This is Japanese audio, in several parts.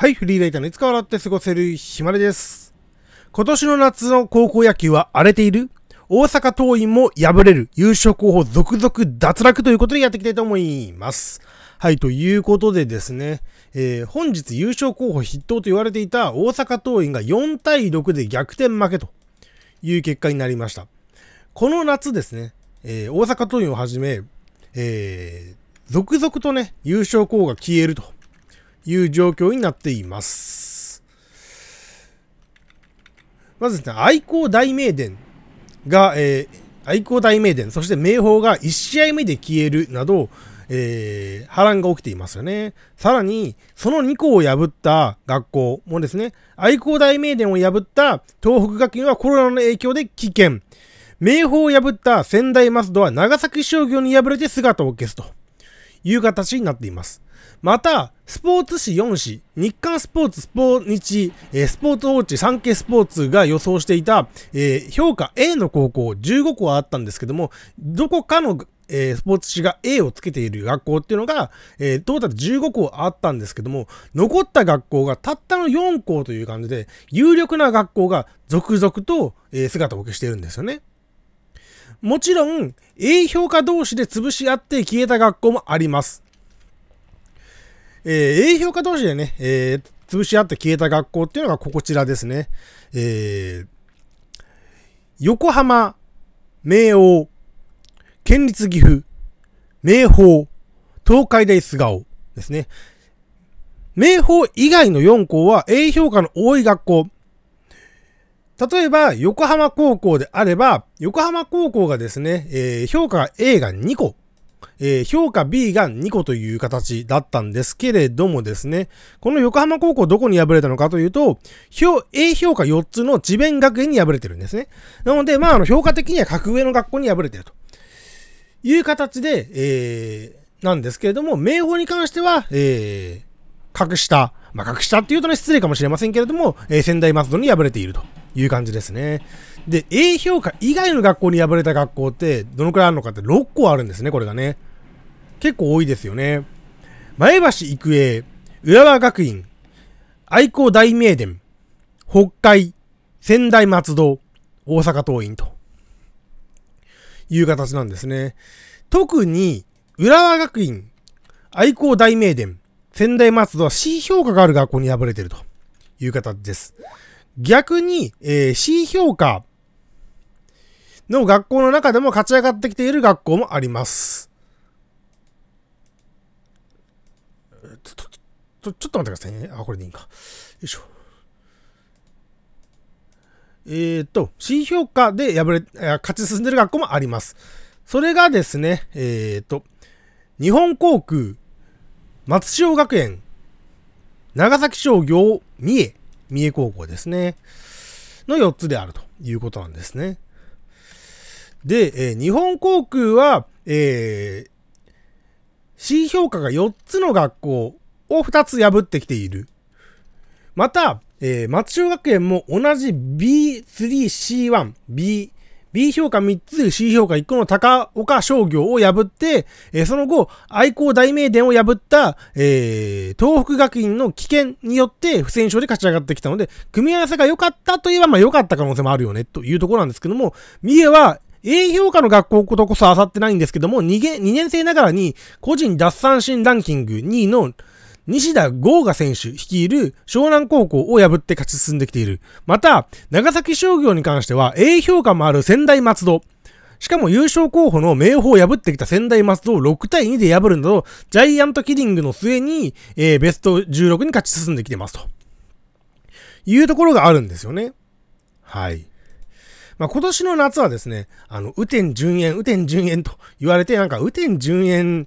はい、フリーライターのいつか笑って過ごせるひまです。今年の夏の高校野球は荒れている大阪桐蔭も敗れる優勝候補続々脱落ということでやっていきたいと思います。はい、ということでですね、えー、本日優勝候補筆頭と言われていた大阪桐蔭が4対6で逆転負けという結果になりました。この夏ですね、えー、大阪桐蔭をはじめ、えー、続々とね、優勝候補が消えると。いう状況になっています。まずですね、愛工大名電が、えー、愛工大名電、そして明豊が1試合目で消えるなど、えー、波乱が起きていますよね。さらに、その2校を破った学校もですね、愛工大名電を破った東北学院はコロナの影響で危険。明豊を破った仙台マスは長崎商業に敗れて姿を消すと。いう形になっています。また、スポーツ紙4紙、日刊スポーツ、スポ日、えー、スポーツチ、サ産経スポーツが予想していた、えー、評価 A の高校15校あったんですけども、どこかの、えー、スポーツ紙が A をつけている学校っていうのが、えー、トータル15校あったんですけども、残った学校がたったの4校という感じで、有力な学校が続々と、え姿を消しているんですよね。もちろん A 評価同士で潰し合って消えた学校もあります。えー、A 評価同士でね、えー、潰し合って消えた学校っていうのがこちらですね。えー、横浜、明王、県立岐阜、明豊東海大菅生ですね。明豊以外の4校は A 評価の多い学校。例えば、横浜高校であれば、横浜高校がですね、えー、評価 A が2個、えー、評価 B が2個という形だったんですけれどもですね、この横浜高校どこに敗れたのかというと、評 A 評価4つの智弁学園に敗れてるんですね。なので、まあ、あの評価的には格上の学校に敗れてるという形で、えー、なんですけれども、明豊に関しては、えー、格下、まあ、格下っていうとね、失礼かもしれませんけれども、えー、仙台松戸に敗れていると。いう感じですね。で、A 評価以外の学校に敗れた学校ってどのくらいあるのかって6校あるんですね、これがね。結構多いですよね。前橋育英、浦和学院、愛工大名電、北海、仙台松戸、大阪桐蔭という形なんですね。特に、浦和学院、愛工大名電、仙台松戸は C 評価がある学校に敗れてるという形です。逆に、えー、C 評価の学校の中でも勝ち上がってきている学校もあります。ちょちょちょっと待ってくださいね。あ、これでいいんか。よいしょ。えっ、ー、と、C 評価で敗れ、勝ち進んでる学校もあります。それがですね、えっ、ー、と、日本航空、松潮学園、長崎商業、三重、三重高校ですね。の4つであるということなんですね。で、えー、日本航空は、えー、C 評価が4つの学校を2つ破ってきている。また、えー、松中学園も同じ B3C1、B、B 評価3つ、C 評価1個の高岡商業を破って、えー、その後、愛好大名電を破った、えー、東北学院の危険によって不戦勝で勝ち上がってきたので、組み合わせが良かったといえば、まあ良かった可能性もあるよね、というところなんですけども、三重は A 評価の学校ことこそあさってないんですけども2、2, 年生ながらに個人脱三振ランキング2位の西田豪華選手率いる湘南高校を破って勝ち進んできている。また、長崎商業に関しては A 評価もある仙台松戸。しかも優勝候補の明宝を破ってきた仙台松戸を6対2で破るなど、ジャイアントキリングの末に、えー、ベスト16に勝ち進んできてますと。いうところがあるんですよね。はい。まあ、今年の夏はですね、あの、雨天順延、雨天順延と言われて、なんか雨天順延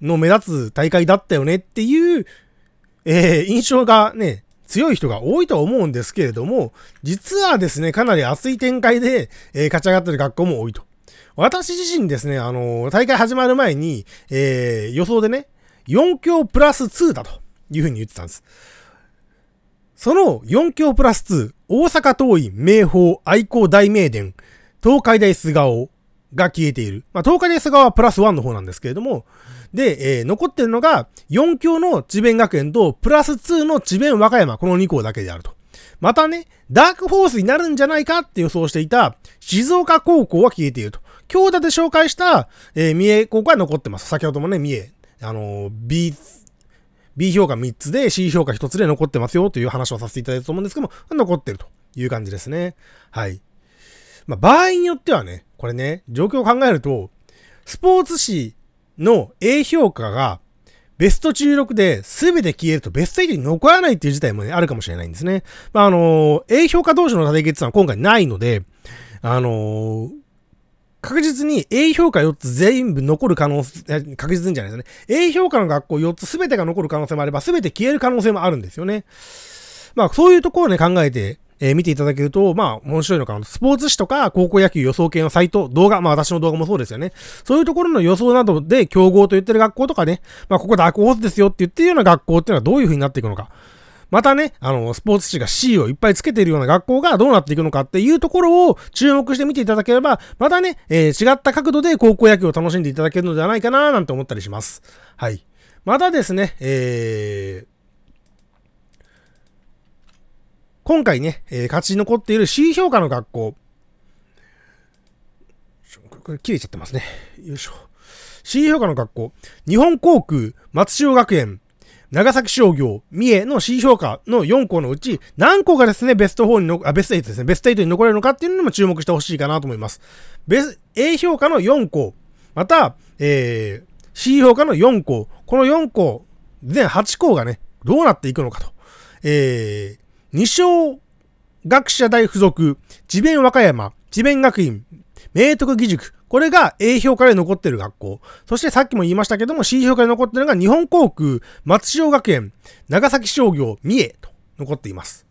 の目立つ大会だったよねっていう、えー、印象がね、強い人が多いとは思うんですけれども、実はですね、かなり熱い展開で、えー、勝ち上がってる学校も多いと。私自身ですね、あのー、大会始まる前に、えー、予想でね、4強プラス2だというふうに言ってたんです。その4強プラス2、大阪桐蔭、明豊、愛工大名電、東海大菅生が消えている。まあ、東海大菅生はプラス1の方なんですけれども、うんで、えー、残ってるのが、4強の智弁学園と、プラス2の智弁和歌山、この2校だけであると。またね、ダークホースになるんじゃないかって予想していた、静岡高校は消えていると。強打で紹介した、えー、三重高校は残ってます。先ほどもね、三重、あのー、B、B 評価3つで C 評価1つで残ってますよという話をさせていただいたと思うんですけども、残ってるという感じですね。はい。まあ、場合によってはね、これね、状況を考えると、スポーツ紙の A 評価がベスト16で全て消えるとベスト8に残らないっていう事態も、ね、あるかもしれないんですね。まあ、あのー、A 評価同士の対決は今回ないので、あのー、確実に A 評価4つ全部残る可能性、確実にじゃないですね。A 評価の学校4つ全てが残る可能性もあれば、全て消える可能性もあるんですよね。まあ、そういうところをね、考えてえー、見ていただけると、まあ、面白いのかな。スポーツ紙とか、高校野球予想系のサイト、動画、まあ私の動画もそうですよね。そういうところの予想などで、競合と言ってる学校とかね、まあ、ここダークホースですよって言ってるような学校っていうのはどういう風になっていくのか。またね、あの、スポーツ紙が C をいっぱいつけているような学校がどうなっていくのかっていうところを注目して見ていただければ、またね、えー、違った角度で高校野球を楽しんでいただけるのではないかななんて思ったりします。はい。またですね、えー、今回ね、えー、勝ち残っている C 評価の学校。これ切れちゃってますね。よいしょ。C 評価の学校。日本航空、松潮学園、長崎商業、三重の C 評価の4校のうち、何校がですね、ベスト4にの、あ、ベスト8ですね、ベスト8に残れるのかっていうのにも注目してほしいかなと思います。ベス、A 評価の4校、また、えー、C 評価の4校、この4校、全8校がね、どうなっていくのかと。えー、二松学者大附属、智弁和歌山、智弁学院、明徳義塾、これが A 評価で残ってる学校。そしてさっきも言いましたけども C 評価で残ってるのが日本航空、松潮学園、長崎商業、三重と残っています。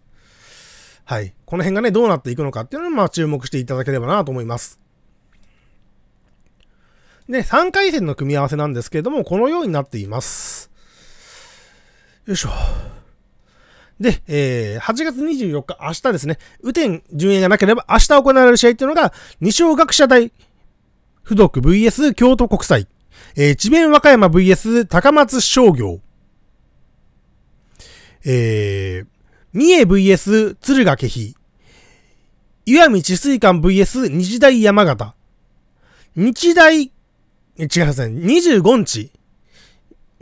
はい。この辺がね、どうなっていくのかっていうのにまあ注目していただければなと思います。で、3回戦の組み合わせなんですけれども、このようになっています。よいしょ。で、えー、8月24日、明日ですね、雨天順延がなければ、明日行われる試合っていうのが、二小学舎大付属 VS 京都国際、えー、智弁和歌山 VS 高松商業、えー、三重 VS 敦賀気比、岩見治水館 VS 日大山形、日大、違いますね、25日、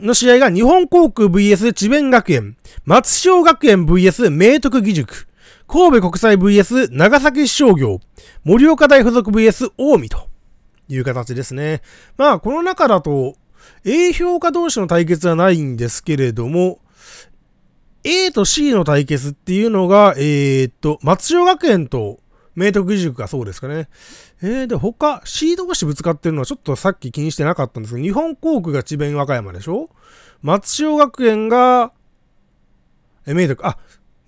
の試合が日本航空 VS 智弁学園、松商学園 VS 明徳義塾、神戸国際 VS 長崎商業、盛岡大付属 VS 近江という形ですね。まあ、この中だと、A 評価同士の対決はないんですけれども、A と C の対決っていうのが、えー、っと、松代学園と明徳義塾がそうですかね。えー、で、他、シード同士ぶつかってるのはちょっとさっき気にしてなかったんですけど、日本航空が智弁和歌山でしょ松潮学園が、え、明徳、あ、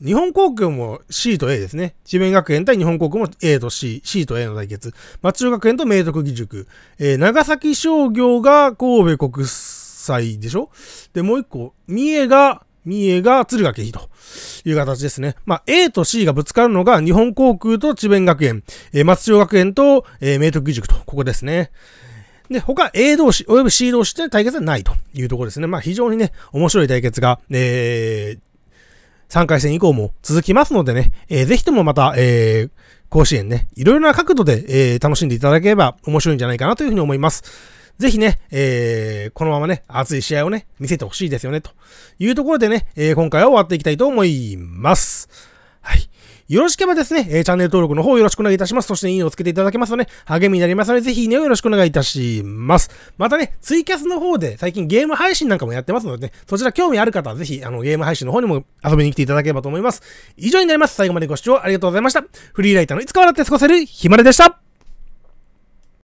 日本航空も C と A ですね。智弁学園対日本航空も A と C、C と A の対決。松潮学園と明徳義塾。えー、長崎商業が神戸国際でしょで、もう一個、三重が、三重が敦賀気比と。いう形ですね。まあ、A と C がぶつかるのが日本航空と智弁学園、えー、松千代学園と、えー、明徳義塾と、ここですね。で、他 A 同士、および C 同士って対決はないというところですね。まあ、非常にね、面白い対決が、えー、3回戦以降も続きますのでね、えー、ぜひともまた、えー、甲子園ね、いろいろな角度で、えー、楽しんでいただければ面白いんじゃないかなというふうに思います。ぜひね、えー、このままね、熱い試合をね、見せてほしいですよね、というところでね、えー、今回は終わっていきたいと思います。はい。よろしければですね、えー、チャンネル登録の方よろしくお願いいたします。そしていいねをつけていただけますとね、励みになりますので、ぜひいいねをよろしくお願いいたします。またね、ツイキャスの方で最近ゲーム配信なんかもやってますのでね、そちら興味ある方はぜひあのゲーム配信の方にも遊びに来ていただければと思います。以上になります。最後までご視聴ありがとうございました。フリーライターのいつか笑って過ごせるひまれでした。